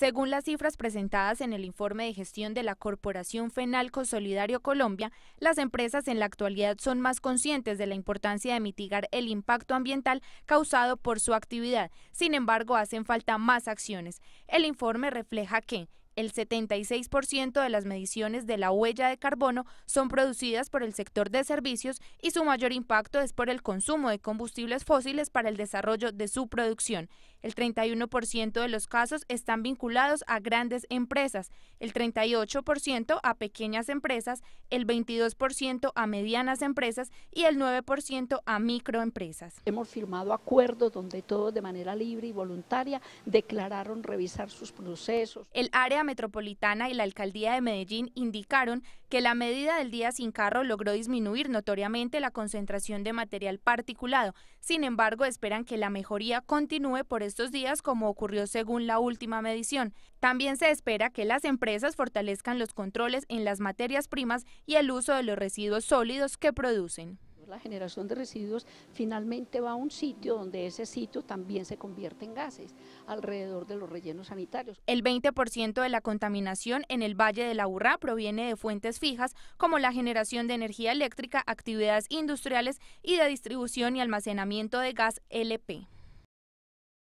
Según las cifras presentadas en el informe de gestión de la Corporación Fenalco Solidario Colombia, las empresas en la actualidad son más conscientes de la importancia de mitigar el impacto ambiental causado por su actividad. Sin embargo, hacen falta más acciones. El informe refleja que el 76% de las mediciones de la huella de carbono son producidas por el sector de servicios y su mayor impacto es por el consumo de combustibles fósiles para el desarrollo de su producción. El 31% de los casos están vinculados a grandes empresas, el 38% a pequeñas empresas, el 22% a medianas empresas y el 9% a microempresas. Hemos firmado acuerdos donde todos de manera libre y voluntaria declararon revisar sus procesos. El área metropolitana y la alcaldía de Medellín indicaron que la medida del día sin carro logró disminuir notoriamente la concentración de material particulado. Sin embargo, esperan que la mejoría continúe por estos días como ocurrió según la última medición. También se espera que las empresas fortalezcan los controles en las materias primas y el uso de los residuos sólidos que producen la generación de residuos finalmente va a un sitio donde ese sitio también se convierte en gases alrededor de los rellenos sanitarios. El 20% de la contaminación en el Valle de la Urrá proviene de fuentes fijas como la generación de energía eléctrica, actividades industriales y de distribución y almacenamiento de gas LP.